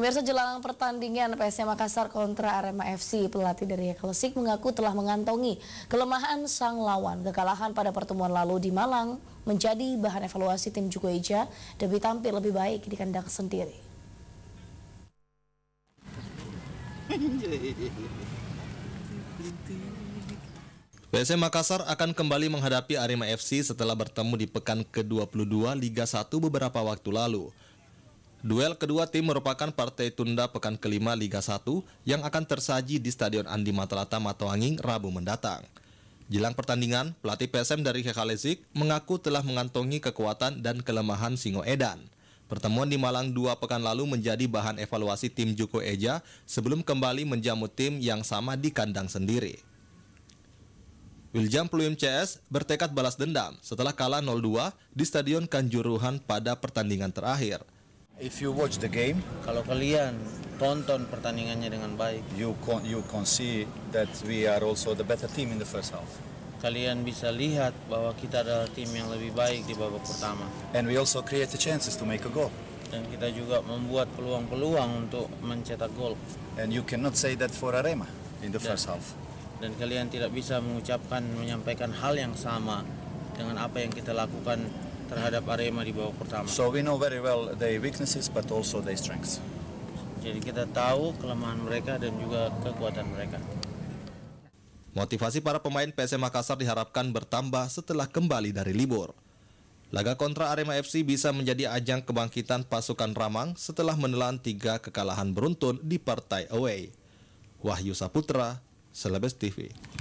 Pemirsa jelang pertandingan PSM Makassar kontra Arema FC, pelatih dari Klasik mengaku telah mengantongi kelemahan sang lawan. Kekalahan pada pertemuan lalu di Malang menjadi bahan evaluasi tim Eja demi tampil lebih baik di kandang sendiri. PSM Makassar akan kembali menghadapi Arema FC setelah bertemu di pekan ke-22 Liga 1 beberapa waktu lalu. Duel kedua tim merupakan partai tunda pekan kelima Liga 1 yang akan tersaji di Stadion Andi Matalata Matoanging Rabu mendatang. Jelang pertandingan, pelatih PSM dari Kekalesik mengaku telah mengantongi kekuatan dan kelemahan Singo Edan. Pertemuan di Malang dua pekan lalu menjadi bahan evaluasi tim Joko Eja sebelum kembali menjamu tim yang sama di kandang sendiri. Wiljam Pluim CS bertekad balas dendam setelah kalah 0-2 di Stadion Kanjuruhan pada pertandingan terakhir. If you watch the game, kalau kalian tonton pertandingannya dengan baik, you can you can see that we are also the better team in the first half. Kalian bisa lihat bahwa kita adalah tim yang lebih baik di babak pertama. And we also create the chances to make a goal. Dan kita juga membuat peluang-peluang untuk mencetak gol. And you cannot say that for Arema in the dan, first half. Dan kalian tidak bisa mengucapkan menyampaikan hal yang sama dengan apa yang kita lakukan terhadap Arema di babak pertama. So we know very well their weaknesses but also their strengths. Jadi kita tahu kelemahan mereka dan juga kekuatan mereka. Motivasi para pemain PSM Makassar diharapkan bertambah setelah kembali dari libur. Laga kontra Arema FC bisa menjadi ajang kebangkitan pasukan Ramang setelah menelan tiga kekalahan beruntun di partai away. Wahyu Saputra, Celebes TV.